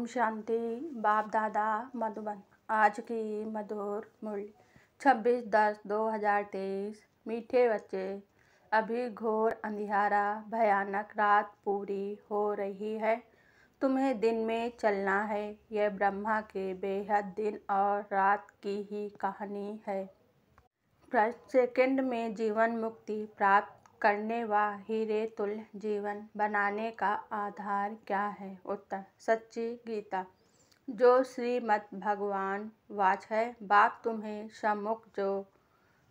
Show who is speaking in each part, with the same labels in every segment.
Speaker 1: ओम शांति बाप दादा मधुबन आज की मधुर मूल्य छब्बीस दस दो हज़ार तेईस मीठे बच्चे अभी घोर अंधियारा भयानक रात पूरी हो रही है तुम्हें दिन में चलना है यह ब्रह्मा के बेहद दिन और रात की ही कहानी है सेकंड में जीवन मुक्ति प्राप्त करने व हीरे जीवन बनाने का आधार क्या है उत्तर सच्ची गीता जो श्रीमद भगवान वाच है बाप तुम्हें सम्मुख जो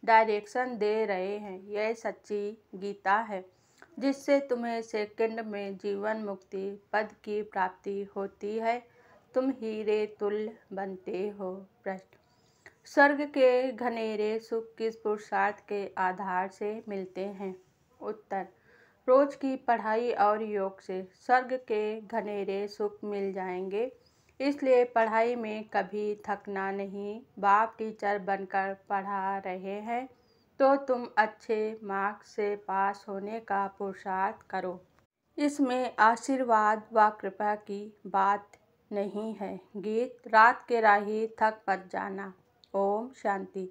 Speaker 1: डायरेक्शन दे रहे हैं यह सच्ची गीता है जिससे तुम्हें सेकंड में जीवन मुक्ति पद की प्राप्ति होती है तुम हीरे तुल बनते हो प्रश्न स्वर्ग के घनेरे सुख किस पुरुषार्थ के आधार से मिलते हैं उत्तर रोज की पढ़ाई और योग से स्वर्ग के घनेरे सुख मिल जाएंगे इसलिए पढ़ाई में कभी थकना नहीं बाप टीचर बनकर पढ़ा रहे हैं तो तुम अच्छे मार्क्स से पास होने का पुरुषार्थ करो इसमें आशीर्वाद व कृपा की बात नहीं है गीत रात के राही थक पत जाना ओम शांति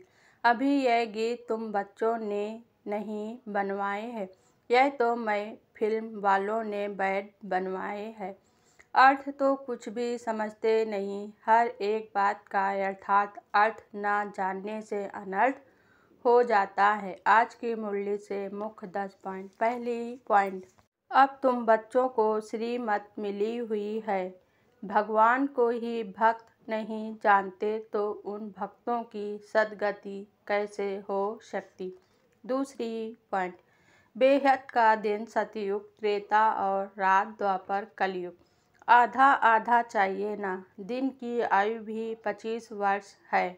Speaker 1: अभी यह गीत तुम बच्चों ने नहीं बनवाए हैं यह तो मैं फिल्म वालों ने बैड बनवाए हैं अर्थ तो कुछ भी समझते नहीं हर एक बात का अर्थात अर्थ ना जानने से अनर्थ हो जाता है आज की मुरली से मुख्य दस पॉइंट पहली पॉइंट अब तुम बच्चों को श्रीमत मिली हुई है भगवान को ही भक्त नहीं जानते तो उन भक्तों की सदगति कैसे हो सकती दूसरी पॉइंट बेहद का दिन सतयुग त्रेता और रात द्वापर कलयुग आधा आधा चाहिए ना दिन की आयु भी पच्चीस वर्ष है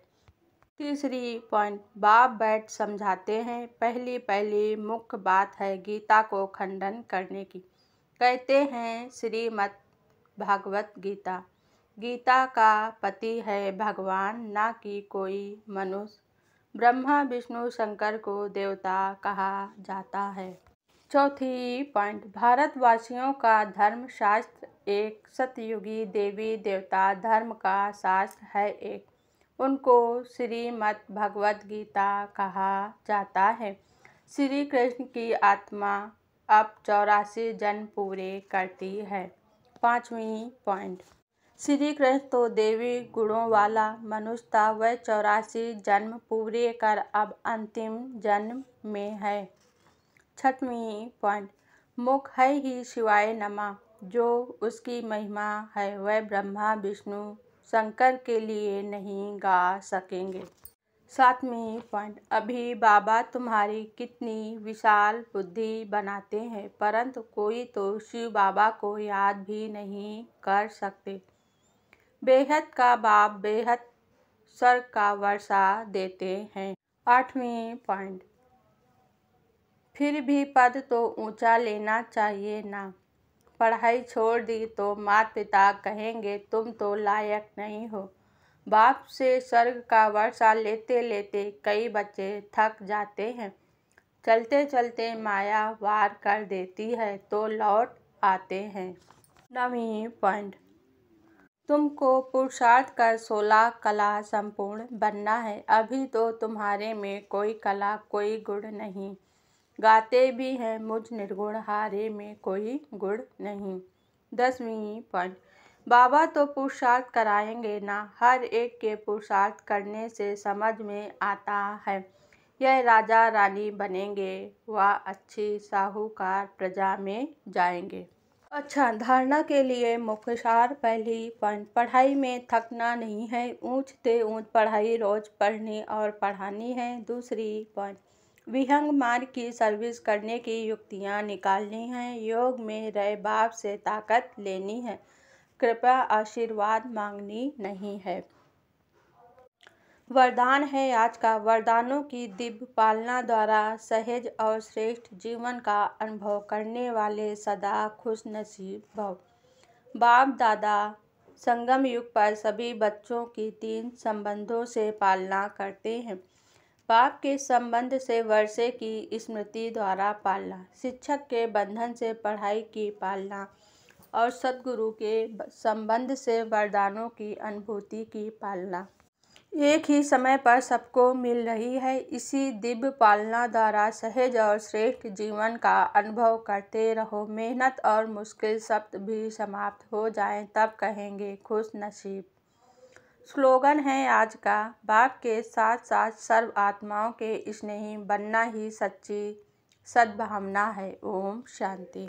Speaker 1: तीसरी पॉइंट बाप बैठ समझाते हैं पहली पहली मुख्य बात है गीता को खंडन करने की कहते हैं श्रीमद भागवत गीता गीता का पति है भगवान ना कि कोई मनुष्य ब्रह्मा विष्णु शंकर को देवता कहा जाता है चौथी पॉइंट भारतवासियों का धर्म शास्त्र एक सतयुगी देवी देवता धर्म का शास्त्र है एक उनको श्रीमद भगवद गीता कहा जाता है श्री कृष्ण की आत्मा अब चौरासी जन्म पूरे करती है पाँचवीं पॉइंट श्री कृष्ण तो देवी गुणों वाला मनुष्य था वह चौरासी जन्म पूरे कर अब अंतिम जन्म में है छठवीं पॉइंट मुख है ही शिवाय नमा जो उसकी महिमा है वह ब्रह्मा विष्णु शंकर के लिए नहीं गा सकेंगे सातवीं पॉइंट अभी बाबा तुम्हारी कितनी विशाल बुद्धि बनाते हैं परंतु कोई तो शिव बाबा को याद भी नहीं कर सकते बेहद का बाप बेहद सर का वर्षा देते हैं आठवीं पॉइंट फिर भी पद तो ऊंचा लेना चाहिए ना पढ़ाई छोड़ दी तो माता पिता कहेंगे तुम तो लायक नहीं हो बाप से स्वर्ग का वर्षा लेते लेते कई बच्चे थक जाते हैं चलते चलते माया वार कर देती है तो लौट आते हैं नवी पॉइंट तुमको पुरुषार्थ कर सोलह कला संपूर्ण बनना है अभी तो तुम्हारे में कोई कला कोई गुण नहीं गाते भी हैं मुझ निर्गुण हारे में कोई गुण नहीं दसवीं पॉइंट बाबा तो पुरुषार्थ कराएंगे ना हर एक के पुरुषार्थ करने से समझ में आता है यह राजा रानी बनेंगे व अच्छी साहूकार प्रजा में जाएंगे अच्छा धारणा के लिए मुख्यसार पहली पॉइंट पढ़ाई में थकना नहीं है ऊंच ते ऊंच पढ़ाई रोज पढ़नी और पढ़ानी है दूसरी पॉइंट विहंग मार्ग की सर्विस करने की युक्तियाँ निकालनी है योग में रह बाप से ताकत लेनी है कृपया आशीर्वाद मांगनी नहीं है वरदान है आज का वरदानों की दिव्य पालना द्वारा सहेज और श्रेष्ठ जीवन का अनुभव करने वाले सदा खुश नसीब भव बाप दादा संगम युग पर सभी बच्चों की तीन संबंधों से पालना करते हैं बाप के संबंध से वर्षे की स्मृति द्वारा पालना शिक्षक के बंधन से पढ़ाई की पालना और सदगुरु के संबंध से वरदानों की अनुभूति की पालना एक ही समय पर सबको मिल रही है इसी दिव्य पालना द्वारा सहज और श्रेष्ठ जीवन का अनुभव करते रहो मेहनत और मुश्किल शब्द भी समाप्त हो जाए तब कहेंगे खुश नसीब स्लोगन है आज का बाप के साथ साथ सर्व आत्माओं के स्नेही बनना ही सच्ची सद्भावना है ओम शांति